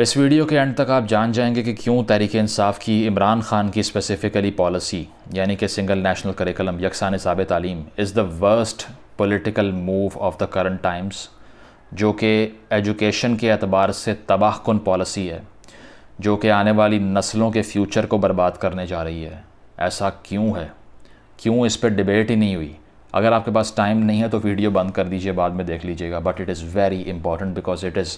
इस वीडियो के एंड तक आप जान जाएंगे कि क्यों तहरीक इंसाफ की इमरान खान की स्पेसिफ़िकली पॉलिसी यानी कि सिंगल नेशनल करिकुलम यकसान साब तालीम is the worst political move of the current times जो कि एजुकेशन के अतबार से तबाह कन पॉलिसी है जो कि आने वाली नस्लों के फ्यूचर को बर्बाद करने जा रही है ऐसा क्यों है क्यों इस पर डिबेट ही नहीं हुई अगर आपके पास टाइम नहीं है तो वीडियो बंद कर दीजिए बाद में देख लीजिएगा but it is very important because it is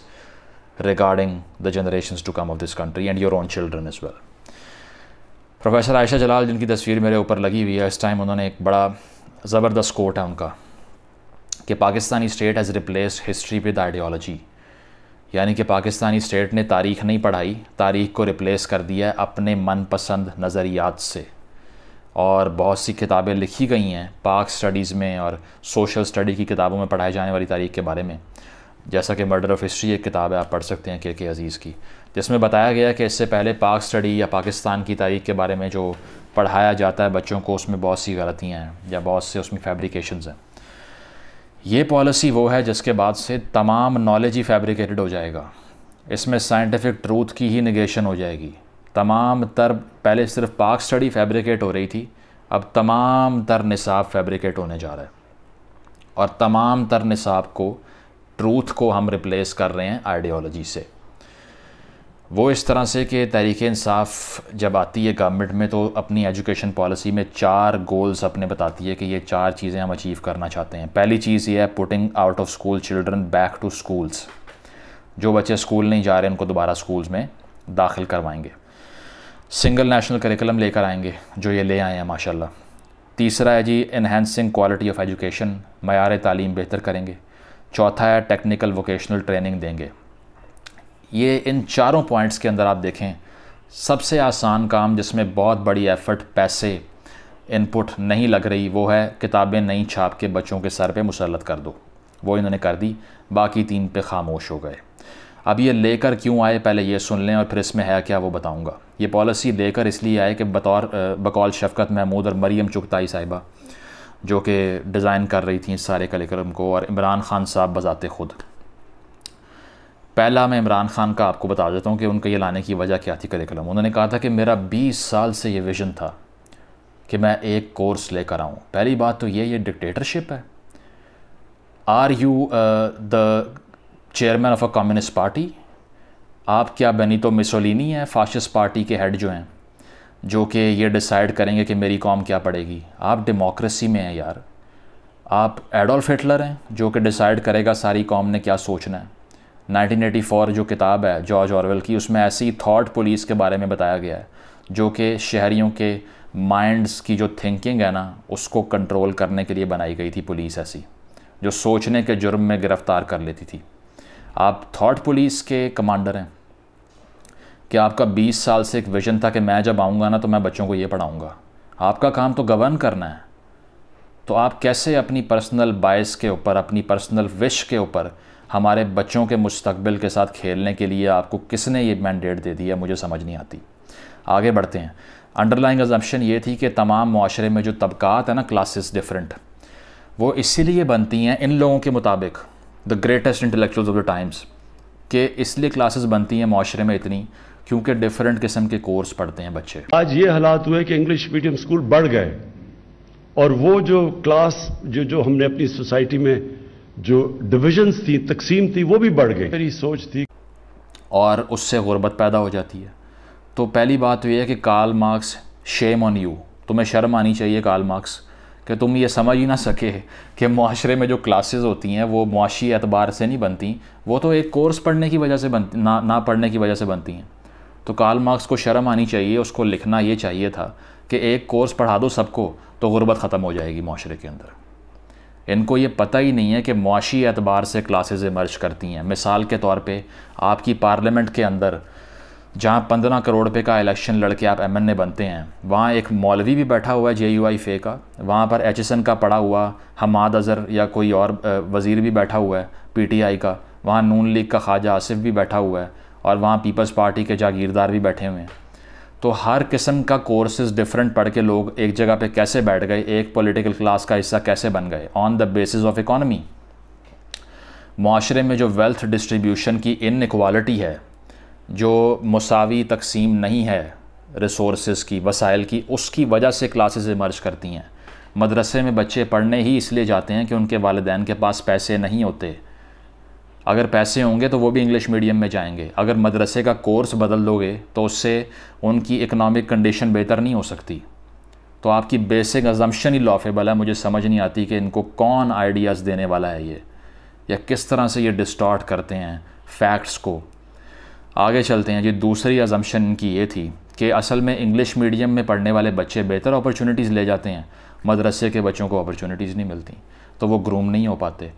regarding the generations to come of this country and your own children as well. Professor Ayesha Jalal जिनकी तस्वीर मेरे ऊपर लगी हुई है इस टाइम उन्होंने एक बड़ा ज़बरदस्त कोट है उनका कि Pakistani state has replace history with ideology यानी कि पाकिस्तानी स्टेट ने तारीख नहीं पढ़ाई तारीख को रिप्लेस कर दिया अपने मनपसंद नज़रियात से और बहुत सी किताबें लिखी गई हैं पाक स्टडीज़ में और सोशल स्टडी की किताबों में पढ़ाई जाने वाली तारीख के बारे में जैसा कि मर्डर ऑफ हिस्ट्री एक किताब है आप पढ़ सकते हैं के के अज़ीज़ की जिसमें बताया गया कि इससे पहले पाक स्टडी या पाकिस्तान की तारीख के बारे में जो पढ़ाया जाता है बच्चों को उसमें बहुत सी गलतियाँ हैं या बहुत से उसमें फैब्रिकेशन हैं ये पॉलिसी वो है जिसके बाद से तमाम नॉलेज ही फैब्रिकेटेड हो जाएगा इसमें साइंटिफिक ट्रूथ की ही निगेशन हो जाएगी तमाम तर पहले सिर्फ पाक स्टडी फैब्रिकेट हो रही थी अब तमाम तर निसाब फैब्रिकेट होने जा रहा है और तमाम तर निसाब को ट्रूथ को हम रिप्लेस कर रहे हैं आइडियोलॉजी से वो इस तरह से कि तहरीक इंसाफ जब आती है गवर्नमेंट में तो अपनी एजुकेशन पॉलिसी में चार गोल्स अपने बताती है कि ये चार चीज़ें हम अचीव करना चाहते हैं पहली चीज़ ये है putting out of school children back to schools जो बच्चे स्कूल नहीं जा रहे उनको दोबारा स्कूल्स में दाखिल करवाएंगे सिंगल नेशनल करिकुलम लेकर आएंगे जो ये ले आए हैं माशाल्लाह तीसरा है जी इन्हेंसिंग क्वालिटी ऑफ एजुकेशन मैार तालीम बेहतर करेंगे चौथा है टेक्निकल वोकेशनल ट्रेनिंग देंगे ये इन चारों पॉइंट्स के अंदर आप देखें सबसे आसान काम जिसमें बहुत बड़ी एफर्ट पैसे इनपुट नहीं लग रही वो है किताबें नहीं छाप के बच्चों के सर पे मुसलत कर दो वो इन्होंने कर दी बाकी तीन पे खामोश हो गए अब ये लेकर क्यों आए पहले ये सुन लें और फिर इसमें है क्या वो बताऊंगा ये पॉलिसी लेकर इसलिए आए कि बतौर बकौल शफकत महमूद और मरीम चुगताई साहिबा जो कि डिज़ाइन कर रही थी इस सारे करिकुलम को और इमरान खान साहब बजाते ख़ुद पहला मैं इमरान खान का आपको बता देता हूँ कि उनके ये लाने की वजह क्या थी करिकुलम उन्होंने कहा था कि मेरा बीस साल से ये विज़न था कि मैं एक कोर्स लेकर आऊँ पहली बात तो ये ये डिक्टेटरशिप है are you the chairman of a communist party आप क्या बनी तो मिसोलिनी हैं फाशिस्ट पार्टी के हेड जो हैं जो कि ये डिसाइड करेंगे कि मेरी कॉम क्या पड़ेगी आप डेमोक्रेसी में हैं यार आप एडोल्फ हिटलर हैं जो कि डिसाइड करेगा सारी कॉम ने क्या सोचना है 1984 जो किताब है जॉर्ज ऑरवेल की उसमें ऐसी थाट पुलिस के बारे में बताया गया है जो कि शहरीों के माइंड्स की जो थिंकिंग है ना उसको कंट्रोल करने के लिए बनाई गई थी पुलिस ऐसी जो सोचने के जुर्म में गिरफ़्तार कर लेती थी आप थाट पुलिस के कमांडर हैं कि आपका 20 साल से एक विजन था कि मैं जब आऊँगा ना तो मैं बच्चों को ये पढ़ाऊँगा आपका काम तो गवर्न करना है तो आप कैसे अपनी पर्सनल बायस के ऊपर अपनी पर्सनल विश के ऊपर हमारे बच्चों के मुस्तबिल के साथ खेलने के लिए आपको किसने ये मैंडेट दे दिया मुझे समझ नहीं आती आगे बढ़ते हैं अंडरलाइंग एजम्पन ये थी कि तमाम माशरे में जो तबकात है ना क्लासेस डिफरेंट वो इसीलिए बनती हैं इन लोगों के मुताबिक the greatest intellectuals of the times कि इसलिए क्लासेस बनती हैं माशरे में इतनी क्योंकि डिफरेंट किस्म के कोर्स पढ़ते हैं बच्चे आज ये हालात हुए कि इंग्लिश मीडियम स्कूल बढ़ गए और वो जो क्लास जो जो हमने अपनी सोसाइटी में जो डिविजन्स थी तकसीम थी वो भी बढ़ गई मेरी सोच थी और उससे गुर्बत पैदा हो जाती है तो पहली बात तो यह है कि काल मार्क्स शेम ऑन यू तुम्हें शर्म आनी चाहिए काल मार्क्स कि तुम ये समझ ही ना सके कि माशरे में जो क्लासेस होती हैं वो मुआशी एतबार से नहीं बनती वो तो एक कोर्स पढ़ने की वजह से बनती ना ना पढ़ने की वजह से बनती हैं तो कार्ल मार्क्स को शर्म आनी चाहिए उसको लिखना ये चाहिए था कि एक कोर्स पढ़ा दो सबको तो गुर्बत ख़त्म हो जाएगी माशरे के अंदर इनको ये पता ही नहीं है कि मुआशी एतबार से क्लासेज इमर्ज करती हैं मिसाल के तौर पर आपकी पार्लियामेंट के अंदर जहाँ पंद्रह करोड़ रुपये का इलेक्शन लड़के आप एम एन ए बनते हैं वहाँ एक मौलवी भी बैठा हुआ है जे यू आई फे का वहाँ पर एच एस एन का पड़ा हुआ हमाद अज़र या कोई और वज़ीर भी बैठा हुआ है पी टी आई का वहाँ नून लीग का ख्वाजा आसिफ भी बैठा हुआ है और वहाँ पीपल्स पार्टी के जागीरदार भी बैठे हुए हैं तो हर किस्म का कोर्सेज डिफरेंट पढ़ के लोग एक जगह पे कैसे बैठ गए एक पॉलिटिकल क्लास का हिस्सा कैसे बन गए on the basis of economy माशरे में जो वेल्थ डिस्ट्रीब्यूशन की इन इक्वालिटी है जो मसावी तकसीम नहीं है रिसोर्स की वसाइल की उसकी वजह से क्लासेस इमर्ज करती हैं मदरसे में बच्चे पढ़ने ही इसलिए जाते हैं कि उनके वालदेन के पास पैसे नहीं होते अगर पैसे होंगे तो वो भी इंग्लिश मीडियम में जाएंगे अगर मदरसे का कोर्स बदल दोगे तो उससे उनकी इकनॉमिक कंडीशन बेहतर नहीं हो सकती तो आपकी बेसिक अजम्पन ही लॉफेबल है मुझे समझ नहीं आती कि इनको कौन आइडियाज़ देने वाला है ये या किस तरह से ये डिस्टॉर्ट करते हैं फैक्ट्स को आगे चलते हैं जी दूसरी अजम्पशन इनकी ये थी कि असल में इंग्लिश मीडियम में पढ़ने वाले बच्चे बेहतर अपॉर्चुनिटीज़ ले जाते हैं मदरसे के बच्चों को अपॉर्चुनिटीज़ नहीं मिलती तो वो ग्रूम नहीं हो पाते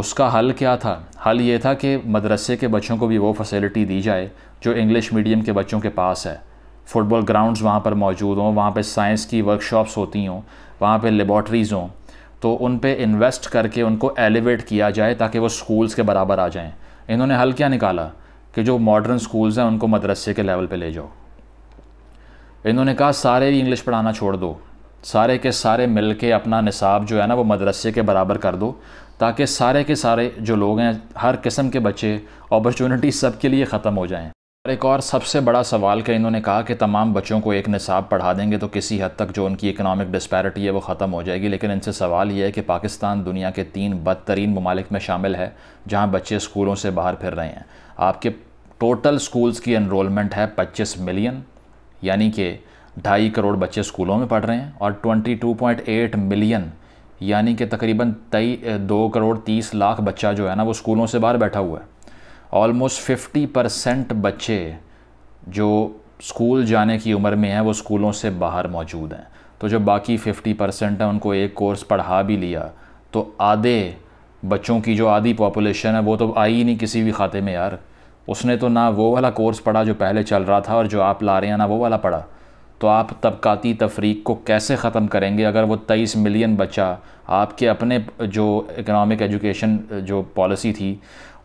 उसका हल क्या था हल ये था कि मदरसे के बच्चों को भी वो फैसिलिटी दी जाए जो इंग्लिश मीडियम के बच्चों के पास है फ़ुटबॉल ग्राउंड्स वहाँ पर मौजूद हों वहाँ पर साइंस की वर्कशॉप्स होती हों वहाँ पर लेबॉट्रीज हों तो उन पर इन्वेस्ट करके उनको एलिवेट किया जाए ताकि वो स्कूल्स के बराबर आ जाएँ इन्होंने हल क्या निकाला कि जो मॉडर्न स्कूल्स हैं उनको मदरसे के लेवल पर ले जाओ इन्होंने कहा सारे भी इंग्लिश पढ़ाना छोड़ दो सारे के सारे मिल के अपना निसाब जो है ना वो मदरसे के बराबर कर दो ताकि सारे के सारे जो लोग हैं हर किस्म के बच्चे अपॉर्चुनिटी सब के लिए ख़त्म हो जाएँ और एक और सबसे बड़ा सवाल का इन्होंने कहा कि तमाम बच्चों को एक निसाब पढ़ा देंगे तो किसी हद तक जो उनकी इकनॉमिक डिस्पैरिटी है वो ख़त्म हो जाएगी लेकिन इनसे सवाल ये है कि पाकिस्तान दुनिया के तीन बदतरीन ममालिक में शामिल है जहाँ बच्चे स्कूलों से बाहर फिर रहे हैं आपके टोटल स्कूल्स की इनरोलमेंट है पच्चीस मिलियन यानी कि ढाई करोड़ बच्चे स्कूलों में पढ़ रहे हैं और 22.8 मिलियन यानी कि तकरीबन तई दो करोड़ तीस लाख बच्चा जो है ना वो स्कूलों से बाहर बैठा हुआ है ऑलमोस्ट फिफ्टी परसेंट बच्चे जो स्कूल जाने की उम्र में हैं वो स्कूलों से बाहर मौजूद हैं तो जो बाकी फिफ्टी परसेंट हैं उनको एक कोर्स पढ़ा भी लिया तो आधे बच्चों की जो आधी पॉपुलेशन है वो तो आई ही नहीं किसी भी खाते में यार उसने तो ना वो वाला कोर्स पढ़ा जो पहले चल रहा था और जो आप ला रहे हैं ना वो वाला पढ़ा तो आप तबकाती तफरीक को कैसे ख़त्म करेंगे अगर वो तेईस मिलियन बच्चा आपके अपने जो इकनॉमिक एजुकेशन जो पॉलिसी थी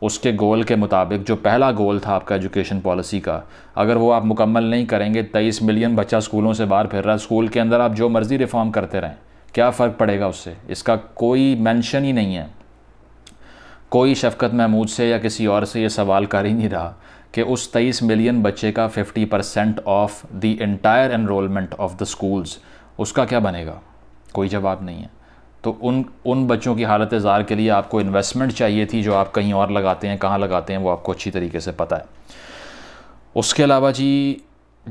उसके गोल के मुताबिक जो पहला गोल था आपका एजुकेशन पॉलिसी का अगर वो आप मुकम्मल नहीं करेंगे तेईस मिलियन बच्चा स्कूलों से बाहर फिर रहा स्कूल के अंदर आप जो मर्ज़ी रिफ़ॉर्म करते रहें क्या फ़र्क पड़ेगा उससे इसका कोई मेंशन ही नहीं है कोई शफकत महमूद से या किसी और से ये सवाल कर ही नहीं रहा कि उस 23 मिलियन बच्चे का 50 percent of the entire enrolment of the schools उसका क्या बनेगा कोई जवाब नहीं है तो उन उन बच्चों की हालत ज़ार के लिए आपको इन्वेस्टमेंट चाहिए थी जो आप कहीं और लगाते हैं कहाँ लगाते हैं वो आपको अच्छी तरीके से पता है उसके अलावा जी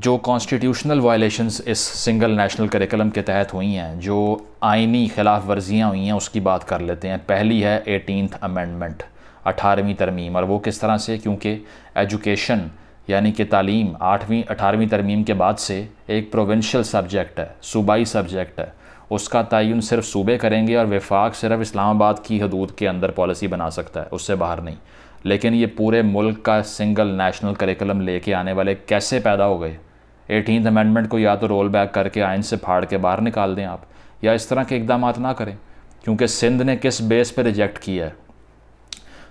जो कॉन्स्टिट्यूशनल वायलेशंस इस सिंगल नेशनल करिकुलम के तहत हुई हैं जो आइनी खिलाफ वर्जियाँ हुई हैं उसकी बात कर लेते हैं पहली है एटीनथ अमेंडमेंट अठारहवीं तरमीम और वो किस तरह से क्योंकि एजुकेशन यानी कि तालीम आठवीं अठारहवीं तरमीम के बाद से एक प्रोविंशियल सब्जेक्ट है सूबाई सब्जेक्ट है उसका तयन सिर्फ सूबे करेंगे और विफाक सिर्फ इस्लामाबाद की हदूद के अंदर पॉलिसी बना सकता है उससे बाहर नहीं लेकिन ये पूरे मुल्क का सिंगल नेशनल करिकुलम लेके आने वाले कैसे पैदा हो गए एटीन अमेंडमेंट को या तो रोल बैक करके आइन से फाड़ के बाहर निकाल दें आप या इस तरह के इकदाम ना करें क्योंकि सिंध ने किस बेस पर रिजेक्ट किया है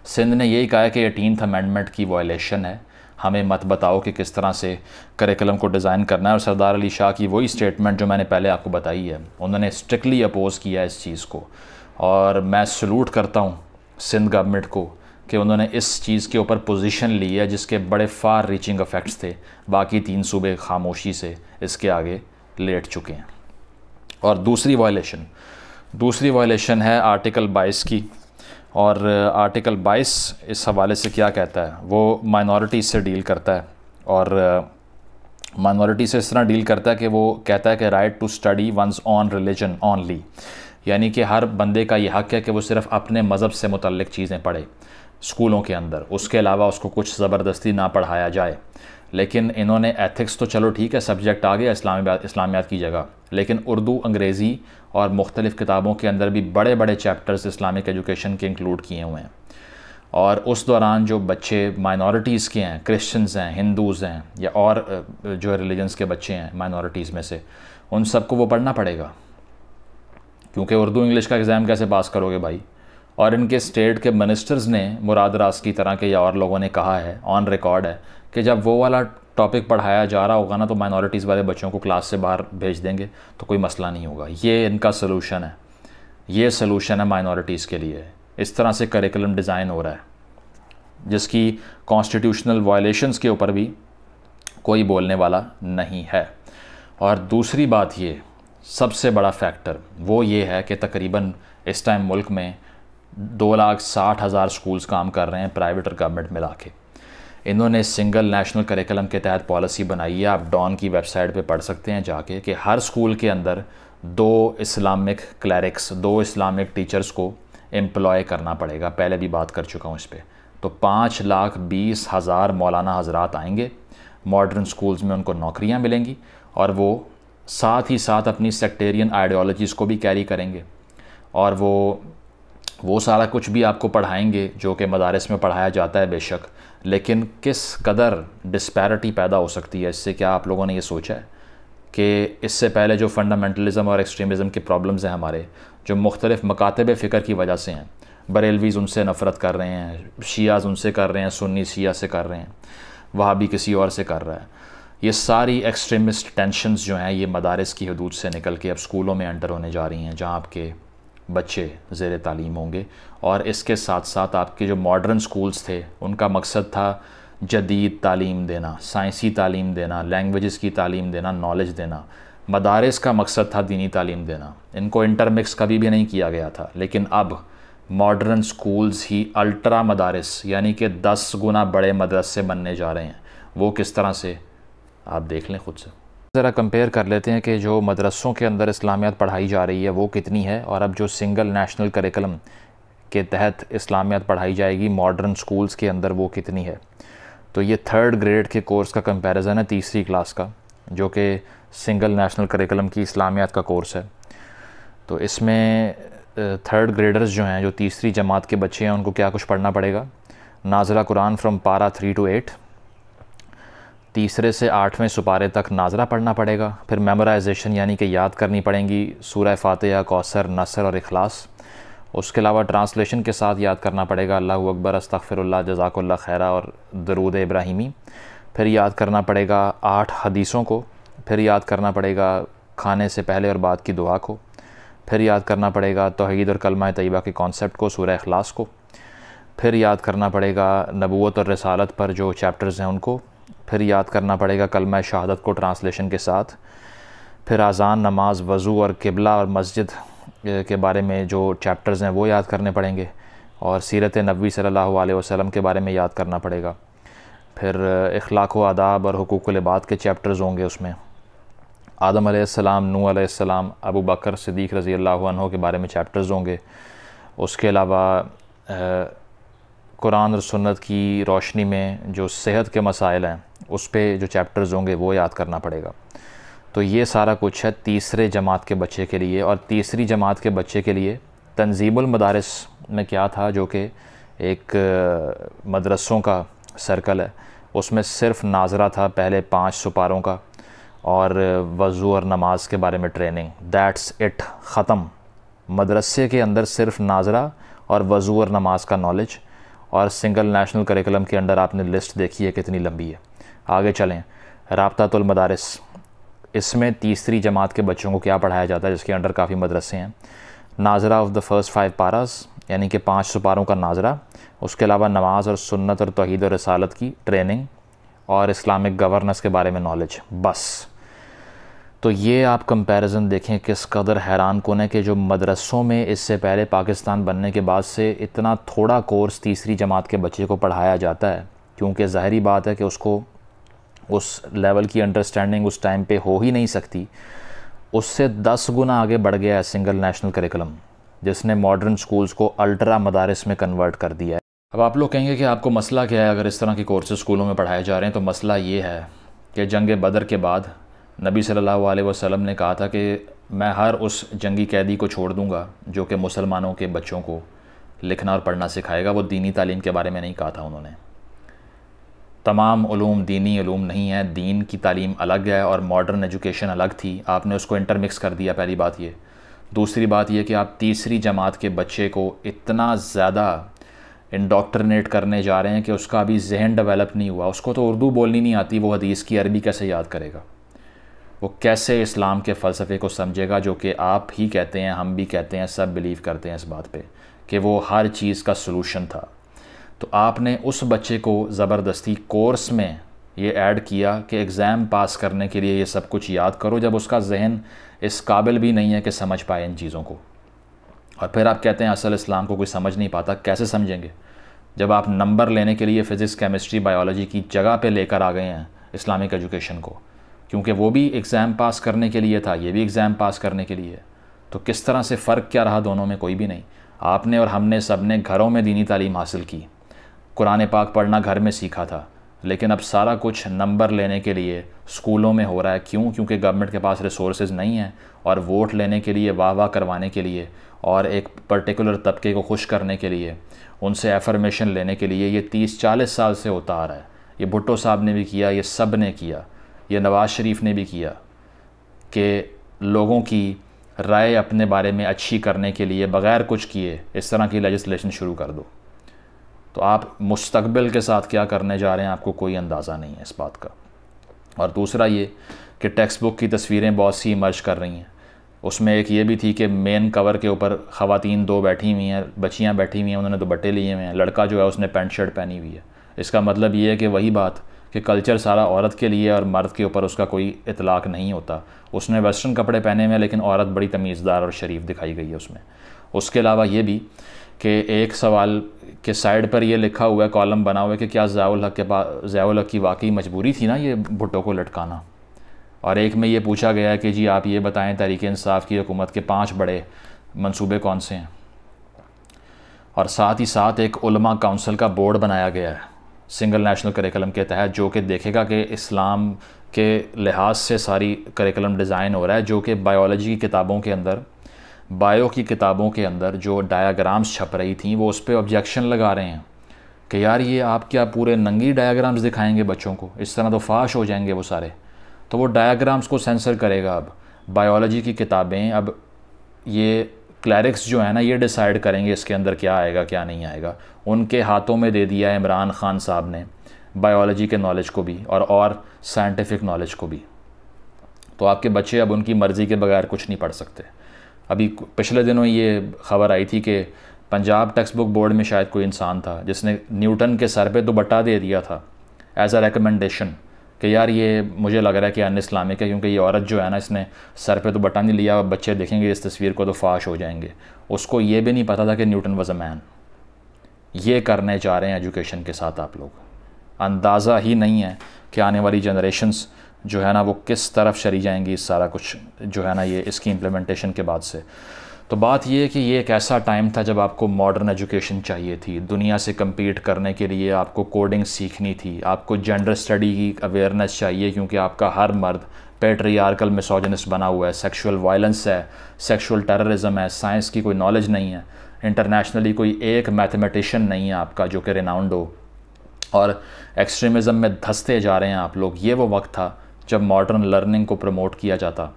सिंध ने यही कहा कि एटीनथ अमेंडमेंट की वॉयलेशन है हमें मत बताओ कि किस तरह से करिकुलम को डिज़ाइन करना है और सरदार अली शाह की वही स्टेटमेंट जो मैंने पहले आपको बताई है उन्होंने स्ट्रिक्टली अपोज़ किया इस चीज़ को और मैं सलूट करता हूँ सिंध गवर्नमेंट को कि उन्होंने इस चीज़ के ऊपर पोजीशन ली है जिसके बड़े फार रीचिंग इफ़ेक्ट्स थे बाकी तीन सूबे खामोशी से इसके आगे लेट चुके हैं और दूसरी वायलेशन दूसरी वायलेशन है आर्टिकल बाईस की और आर्टिकल uh, 22 इस हवाले से क्या कहता है वो माइनॉरिटीज़ से डील करता है और माइनॉरिटी uh, से इस तरह डील करता है कि वो कहता है कि right to study one's own religion only यानी कि हर बंदे का ये हक है कि वो सिर्फ अपने मज़हब से मुतलक चीज़ें पढ़े स्कूलों के अंदर उसके अलावा उसको कुछ ज़बरदस्ती ना पढ़ाया जाए लेकिन इन्होंने एथिक्स तो चलो ठीक है सब्जेक्ट आ गया इस्लामियात इस्लामियात की जगह लेकिन उर्दू अंग्रेज़ी और मुख्तलिफ़ किताबों के अंदर भी बड़े बड़े चैप्टर्स इस्लामिक एजुकेशन के इंक्लूड किए हुए हैं और उस दौरान जो बच्चे माइनॉरिटीज़ के हैं क्रिश्चियंस हैं हिंदूज़ हैं या और जो रिलीजन्स के बच्चे हैं माइनॉरिटीज़ में से उन सबको वो पढ़ना पड़ेगा क्योंकि उर्दू इंग्लिश का एग्ज़ाम कैसे पास करोगे भाई और इनके स्टेट के मिनिस्टर्स ने मुराद रास की तरह के या और लोगों ने कहा है ऑन रिकॉर्ड है कि जब वो वाला टॉपिक पढ़ाया जा रहा होगा ना तो माइनॉरिटीज़ वाले बच्चों को क्लास से बाहर भेज देंगे तो कोई मसला नहीं होगा ये इनका सोलूशन है ये सोलूशन है माइनॉरिटीज़ के लिए इस तरह से करिकुलम डिज़ाइन हो रहा है जिसकी कॉन्स्टिट्यूशनल वायलेशंस के ऊपर भी कोई बोलने वाला नहीं है और दूसरी बात ये सबसे बड़ा फैक्टर वो ये है कि तकरीबन इस टाइम मुल्क में दो लाख साठ हज़ार स्कूल्स काम कर रहे हैं प्राइवेट और गवर्नमेंट मिला के इन्होंने सिंगल नेशनल करिकुलम के तहत पॉलिसी बनाई है आप डॉन की वेबसाइट पे पढ़ सकते हैं जाके कि हर स्कूल के अंदर दो इस्लामिक क्लरिक्स दो इस्लामिक टीचर्स को एम्प्लॉय करना पड़ेगा पहले भी बात कर चुका हूँ इस पर तो पाँच लाख बीस हज़ार मौलाना हजरात आएंगे मॉडर्न स्कूल्स में उनको नौकरियाँ मिलेंगी और वो साथ ही साथ अपनी सेक्टेरियन आइडियोलॉजीज़ को भी कैरी करेंगे और वो वो सारा कुछ भी आपको पढ़ाएंगे जो कि मदारस में पढ़ाया जाता है बेशक लेकिन किस कदर डिस्पैरिटी पैदा हो सकती है इससे क्या आप लोगों ने ये सोचा है कि इससे पहले जो फंडामेंटलिज्म और एक्सट्रीमिज्म के प्रॉब्लम्स हैं हमारे जो मुख्तलिफ़ मकातब फ़िक्र की वजह से हैं बरेलवीज़ उनसे नफ़रत कर रहे हैं शियाज़ उनसे कर रहे हैं सुन्नी शिया से कर रहे हैं वहाँ भी किसी और से कर रहा है ये सारी एक्सट्रीमिस्ट टेंशनस जो हैं ये मदारस की हदूद से निकल के अब स्कूलों में एंटर होने जा रही हैं जहाँ आपके बच्चे ज़ेर तालीम होंगे और इसके साथ साथ आपके जो मॉडर्न स्कूल्स थे उनका मकसद था जदीद तालीम देना साइंसी तालीम देना लैंग्वेज़ की तालीम देना नॉलेज देना मदारस का मकसद था दीनी तालीम देना इनको इंटरमिक्स कभी भी नहीं किया गया था लेकिन अब मॉडर्न स्कूल्स ही अल्ट्रा मदारस यानी कि दस गुना बड़े मदरसे बनने जा रहे हैं वो किस तरह से आप देख लें ख़ुद से ज़रा कंपेयर कर लेते हैं कि जो मदरसों के अंदर इस्लामियत पढ़ाई जा रही है वो कितनी है और अब जो सिंगल नेशनल करिकुलम के तहत इस्लामियत पढ़ाई जाएगी मॉडर्न स्कूल्स के अंदर वो कितनी है तो ये थर्ड ग्रेड के कोर्स का कंपैरिजन है तीसरी क्लास का जो कि सिंगल नेशनल करिकुलम की इस्लामियात का कोर्स है तो इसमें थर्ड ग्रेडर्स जो हैं जो तीसरी जमात के बच्चे हैं उनको क्या कुछ पढ़ना पड़ेगा नाजरा कुरान फ्रॉम पारा थ्री टू एट तीसरे से आठवें सुपारे तक नाजरा पढ़ना पड़ेगा फिर मेमोराइजेशन यानी कि याद करनी पड़ेंगी सूर्य फातह कौसर नसर और अखलास उसके अलावा ट्रांसलेशन के साथ याद करना पड़ेगा अल्लाह अकबर अस्तफ़िरल्ला जजाकल्ला खैरा और दरूद इब्राहिमी फिर याद करना पड़ेगा आठ हदीसों को फिर याद करना पड़ेगा खाने से पहले और बाद की दुआ को फिर याद करना पड़ेगा तोहद और कलमा तयबा के कॉन्सेप्ट को सूर्य अखलास को फिर याद करना पड़ेगा नबूत और रसालत पर जो चैप्टर्स हैं उनको फिर याद करना पड़ेगा कल मैं शहादत को ट्रांसलेशन के साथ फिर आज़ान नमाज वज़ू और किबला और मस्जिद के बारे में जो चैप्टर्स हैं वो याद करने पड़ेंगे और सीरत नबी सल्लल्लाहु अलैहि वसल्लम के बारे में याद करना पड़ेगा फिर अखलाक आदाब और हकूक़ लिबात के चैप्टर्स होंगे उसमें आदम आसमाम नू अबू बकर सदीक रज़ी अल्लाह के बारे में चैप्टर्स होंगे उसके अलावा कुरान और सुन्नत की रोशनी में जो सेहत के मसाइल हैं उस पर जो चैप्टर्स होंगे वो याद करना पड़ेगा तो ये सारा कुछ है तीसरे जमात के बच्चे के लिए और तीसरी जमात के बच्चे के लिए तंजीबुल मदारस में क्या था जो कि एक मदरसों का सर्कल है उसमें सिर्फ नाजरा था पहले पाँच सुपारों का और वज़ू और नमाज के बारे में ट्रेनिंग दैट्स इट ख़त्म मदरसे के अंदर सिर्फ नाजरा और वज़ू और नमाज का नॉलेज और सिंगल नेशनल करिकुलम के अंडर आपने लिस्ट देखी है कितनी लंबी है आगे चलें मदारस इसमें तीसरी जमात के बच्चों को क्या पढ़ाया जाता है जिसके अंडर काफ़ी मदरसे हैं नाजरा ऑफ़ द फ़र्स्ट फाइव पारास यानी कि पाँच सुपारों का नाजरा उसके अलावा नमाज और सुन्नत और तोहद और रसालत की ट्रेनिंग और इस्लामिक गवर्नेंस के बारे में नॉलेज बस तो ये आप कंपैरिजन देखें किस कदर हैरान कौन है कि जो मदरसों में इससे पहले पाकिस्तान बनने के बाद से इतना थोड़ा कोर्स तीसरी जमात के बच्चे को पढ़ाया जाता है क्योंकि ज़ाहरी बात है कि उसको उस लेवल की अंडरस्टैंडिंग उस टाइम पे हो ही नहीं सकती उससे दस गुना आगे बढ़ गया है सिंगल नेशनल करिकुलम जिसने मॉडर्न स्कूल्स को अल्ट्रा मदारस में कन्वर्ट कर दिया है अब आप लोग कहेंगे कि आपको मसला क्या है अगर इस तरह के कोर्सेज स्कूलों में पढ़ाए जा रहे हैं तो मसला ये है कि जंग बदर के बाद नबी सल्लल्लाहु अलैहि वसल्लम ने कहा था कि मैं हर उस जंगी कैदी को छोड़ दूंगा जो कि मुसलमानों के बच्चों को लिखना और पढ़ना सिखाएगा वो दीनी तालीम के बारे में नहीं कहा था उन्होंने तमाम ूम दीनी ूम नहीं है दीन की तालीम अलग है और मॉडर्न एजुकेशन अलग थी आपने उसको इंटरमिक्स कर दिया पहली बात ये दूसरी बात यह कि आप तीसरी जमात के बच्चे को इतना ज़्यादा इंडॉक्ट्रनेट करने जा रहे हैं कि उसका अभी जहन डेवलप नहीं हुआ उसको तो उर्दू बोलनी नहीं आती वो हदीस की अरबी कैसे याद करेगा वो कैसे इस्लाम के फ़लसफ़े को समझेगा जो कि आप ही कहते हैं हम भी कहते हैं सब बिलीव करते हैं इस बात पर कि वो हर चीज़ का सलूशन था तो आपने उस बच्चे को ज़बरदस्ती कोर्स में ये ऐड किया कि एग्ज़ाम पास करने के लिए ये सब कुछ याद करो जब उसका जहन इस काबिल भी नहीं है कि समझ पाए इन चीज़ों को और फिर आप कहते हैं असल इस्लाम को कोई समझ नहीं पाता कैसे समझेंगे जब आप नंबर लेने के लिए फ़िज़िक्स केमिस्ट्री बायोलॉजी की जगह पे लेकर आ गए हैं इस्लामिक एजुकेशन को क्योंकि वो भी एग्ज़ाम पास करने के लिए था ये भी एग्ज़ाम पास करने के लिए तो किस तरह से फ़र्क क्या रहा दोनों में कोई भी नहीं आपने और हमने सब ने घरों में दीनी तालीम हासिल की कुरान पाक पढ़ना घर में सीखा था लेकिन अब सारा कुछ नंबर लेने के लिए स्कूलों में हो रहा है क्यों क्योंकि गवर्नमेंट के पास रिसोर्सेज नहीं हैं और वोट लेने के लिए वाह वाह करवाने के लिए और एक पर्टिकुलर तबके को खुश करने के लिए उनसे एफर्मेशन लेने के लिए ये तीस चालीस साल से होता आ रहा है ये भुट्टो साहब ने भी किया ये सब ने किया ये नवाज़ शरीफ ने भी किया कि लोगों की राय अपने बारे में अच्छी करने के लिए बग़ैर कुछ किए इस तरह की लेजिस्लेशन शुरू कर दो तो आप मुस्तबिल के साथ क्या करने जा रहे हैं आपको कोई अंदाज़ा नहीं है इस बात का और दूसरा ये कि टेक्स्ट बुक की तस्वीरें बहुत सी मर्ज कर रही हैं उसमें एक ये भी थी कि मेन कवर के ऊपर ख़वातीन दो बैठी हुई हैं बच्चियाँ बैठी हुई हैं उन्होंने दुपट्टे लिए हुए हैं लड़का जो है उसने पैंट शर्ट पहनी हुई है इसका मतलब ये है कि वही बात कि कल्चर सारा औरत के लिए और मर्द के ऊपर उसका कोई इतलाक़ नहीं होता उसने वेस्टर्न कपड़े पहने हुए लेकिन औरत बड़ी तमीज़दार और शरीफ दिखाई गई है उसमें उसके अलावा ये भी कि एक सवाल के साइड पर ये लिखा हुआ है कॉलम बना हुआ है कि क्या ज़ियाल हक के पास जयाल हक की वाकई मजबूरी थी ना ये भुट्टो को लटकाना और एक में ये पूछा गया है कि जी आप ये बताएं तहरीक इंसाफ की हुकूमत के पांच बड़े मंसूबे कौन से हैं और साथ ही साथ एक उलमा काउंसिल का बोर्ड बनाया गया है सिंगल नेशनल करिकुलम के तहत जो कि देखेगा कि इस्लाम के लिहाज से सारी करिकुलम डिज़ाइन हो रहा है जो कि बायोलॉजी की किताबों के अंदर बायो की किताबों के अंदर जो डायाग्राम्स छप रही थी वो उस पर ऑब्जेक्शन लगा रहे हैं कि यार ये आप क्या पूरे नंगी डायाग्राम्स दिखाएंगे बच्चों को इस तरह तो फाश हो जाएंगे वो सारे तो वो डायाग्राम्स को सेंसर करेगा अब बायोलॉजी की किताबें अब ये क्लैरिक्स जो है ना ये डिसाइड करेंगे इसके अंदर क्या आएगा क्या नहीं आएगा उनके हाथों में दे दिया है इमरान खान साहब ने बायोलॉजी के नॉलेज को भी और और साइंटिफिक नॉलेज को भी तो आपके बच्चे अब उनकी मर्ज़ी के बगैर कुछ नहीं पढ़ सकते अभी पिछले दिनों ये खबर आई थी कि पंजाब टेक्स्ट बुक बोर्ड में शायद कोई इंसान था जिसने न्यूटन के सर पे दुपट्टा दे दिया था एज़ अ रिकमेंडेशन कि यार ये मुझे लग रहा है कि अन इस्लामिक है क्योंकि ये औरत जो है ना इसने सर पे दुपट्टा नहीं लिया बच्चे देखेंगे इस तस्वीर को तो फाश हो जाएंगे उसको ये भी नहीं पता था कि न्यूटन वॉज अ मैन ये करने जा रहे हैं एजुकेशन के साथ आप लोग अंदाज़ा ही नहीं है कि आने वाली जनरेशन्स जो है ना वो किस तरफ चली जाएंगी सारा कुछ जो है ना ये इसकी इम्प्लीमेंटेशन के बाद से तो बात यह है कि ये एक ऐसा टाइम था जब आपको मॉडर्न एजुकेशन चाहिए थी दुनिया से कम्पीट करने के लिए आपको कोडिंग सीखनी थी आपको जेंडर स्टडी की अवेयरनेस चाहिए क्योंकि आपका हर मर्द पेट्रियार्कल मिसोजनस बना हुआ है सेक्सुअल वायलेंस है सेक्सुअल टेररिज्म है साइंस की कोई नॉलेज नहीं है इंटरनेशनली कोई एक मैथमेटिशियन नहीं है आपका जो कि रिनाउंड हो और एक्सट्रीमिज़म में धंसते जा रहे हैं आप लोग ये वो वक्त था जब मॉडर्न लर्निंग को प्रमोट किया जाता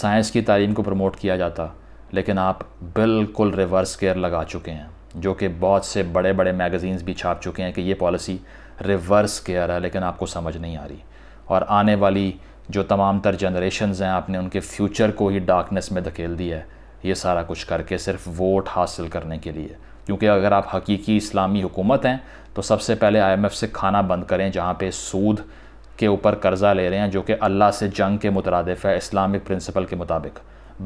साइंस की तालीम को प्रमोट किया जाता लेकिन आप बिल्कुल रिवर्स केयर लगा चुके हैं जो कि बहुत से बड़े बड़े मैगज़ीन्स भी छाप चुके हैं कि ये पॉलिसी रिवर्स केयर है लेकिन आपको समझ नहीं आ रही और आने वाली जो तमाम तर जनरेशन हैं आपने उनके फ्यूचर को ही डार्कनेस में धकेल दिया है ये सारा कुछ करके सिर्फ वोट हासिल करने के लिए क्योंकि अगर आप हकीकी इस्लामी हुकूमत हैं तो सबसे पहले आईएमएफ से खाना बंद करें जहाँ पे सूद के ऊपर कर्ज़ा ले रहे हैं जो कि अल्लाह से जंग के मुतरदफ़ है इस्लामिक प्रिंसिपल के मुताबिक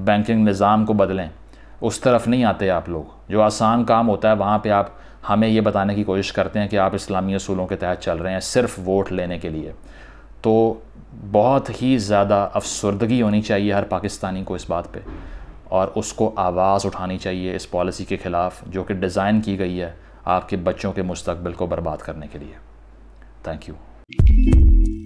बैंकिंग निज़ाम को बदलें उस तरफ नहीं आते आप लोग जो आसान काम होता है वहाँ पर आप हमें ये बताने की कोशिश करते हैं कि आप इस्लामी असूलों के तहत चल रहे हैं सिर्फ वोट लेने के लिए तो बहुत ही ज़्यादा अफसरदगी होनी चाहिए हर पाकिस्तानी को इस बात पर और उसको आवाज़ उठानी चाहिए इस पॉलिसी के ख़िलाफ़ जो कि डिज़ाइन की गई है आपके बच्चों के मुस्तबिल को बर्बाद करने के लिए थैंक यू